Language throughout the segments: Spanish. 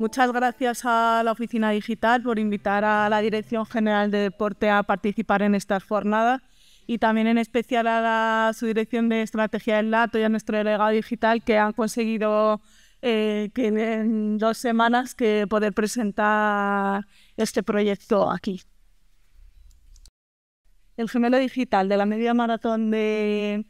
Muchas gracias a la Oficina Digital por invitar a la Dirección General de Deporte a participar en estas jornadas y también en especial a su Dirección de Estrategia del Lato y a nuestro delegado digital que han conseguido eh, que en dos semanas que poder presentar este proyecto aquí. El gemelo digital de la media maratón de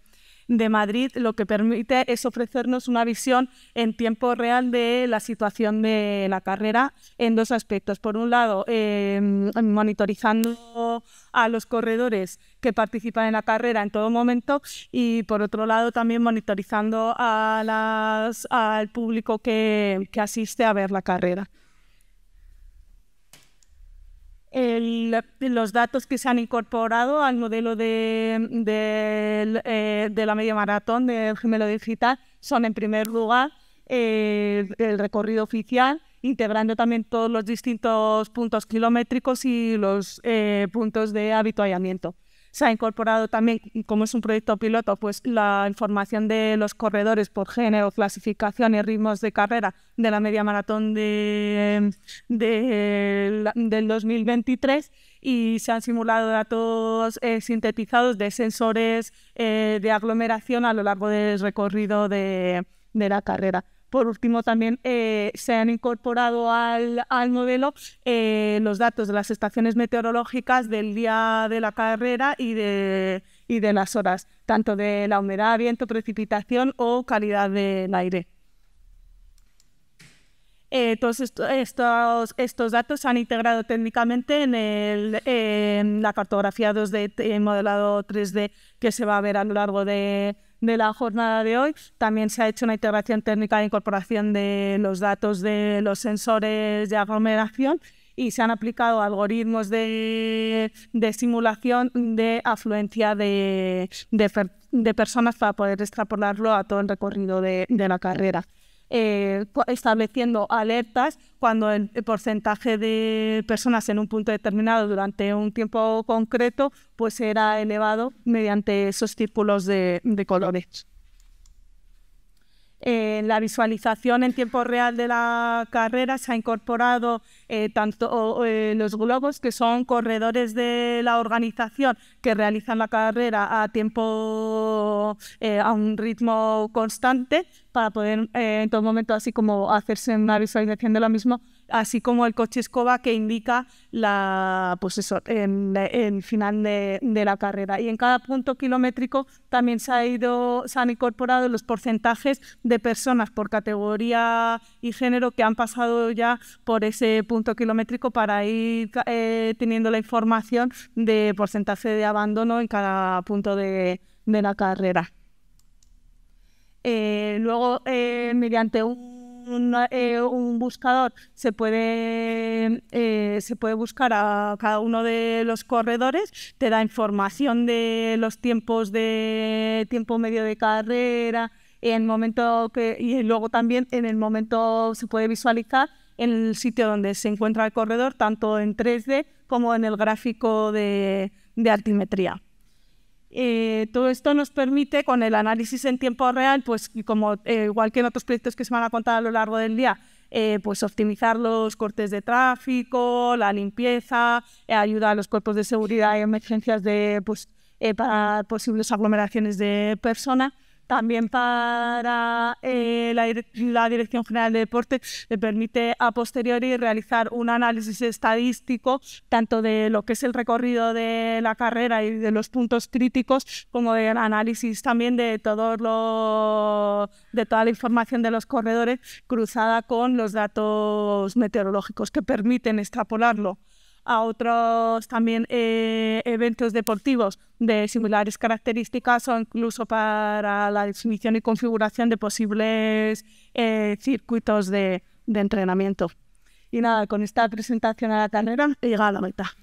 de Madrid lo que permite es ofrecernos una visión en tiempo real de la situación de la carrera en dos aspectos. Por un lado, em, monitorizando a los corredores que participan en la carrera en todo momento y por otro lado también monitorizando al público que asiste a ver la carrera los datos que se han incorporado al modelo de, eh, la media maratón del gemelo digital son, en primer lugar, eh, el recorrido oficial, integrando también todos los distintos puntos kilométricos y los eh, puntos de habituallamiento se ha incorporado también, como es un proyecto piloto, pues la información de los corredores por género, clasificación y ritmos de carrera de la media maratón de, del 2023 y se han simulado datos eh, sintetizados de sensores eh, de aglomeración a lo largo del recorrido de la carrera. Por último, también eh, se han incorporado al, modelo eh, los datos de las estaciones meteorológicas del día de la carrera y de, y de las horas, tanto de la humedad, viento, precipitación o calidad del aire. Eh, todos estos, estos datos se han integrado técnicamente en, el, la cartografía 2D modelado 3D que se va a ver a lo largo de, de la jornada de hoy. También se ha hecho una integración técnica de incorporación de los datos de los sensores de aglomeración y se han aplicado algoritmos de, simulación de afluencia de, personas para poder extrapolarlo a todo el recorrido de la carrera. Eh, estableciendo alertas cuando el, porcentaje de personas en un punto determinado durante un tiempo concreto pues era elevado mediante esos círculos de, de colores en eh, la visualización en tiempo real de la carrera se ha incorporado eh, tanto eh, los globos, que son corredores de la organización que realizan la carrera a tiempo, a un ritmo constante, para poder en todo momento así como hacerse una visualización de lo mismo así como el coche escoba que indica la, pues eso, en, el final de, la carrera. Y en cada punto kilométrico también se, ha ido, se han incorporado los porcentajes de personas por categoría y género que han pasado ya por ese punto kilométrico para ir eh, teniendo la información de porcentaje de abandono en cada punto de, la carrera. Eh, luego, eh, mediante un eh, un, buscador se puede, eh, se puede buscar a cada uno de los corredores, te da información de los tiempos de tiempo medio de carrera, en momento que, y luego también en el momento se puede visualizar en el sitio donde se encuentra el corredor, tanto en 3D como en el gráfico de, artimetría. Eh, todo esto nos permite con el análisis en tiempo real, pues como eh, igual que en otros proyectos que se van a contar a lo largo del día, eh, pues optimizar los cortes de tráfico, la limpieza, ayuda a los cuerpos de seguridad y emergencias de, pues, para posibles aglomeraciones de personas. También para eh, la, Dirección General de Deporte le permite a posteriori realizar un análisis estadístico tanto de lo que es el recorrido de la carrera y de los puntos críticos como del análisis también de todo de toda la información de los corredores cruzada con los datos meteorológicos que permiten extrapolarlo a otros también eh, eventos deportivos de similares características o incluso para la definición y configuración de posibles eh, circuitos de, entrenamiento. Y nada, con esta presentación a la carrera he llegado a la meta.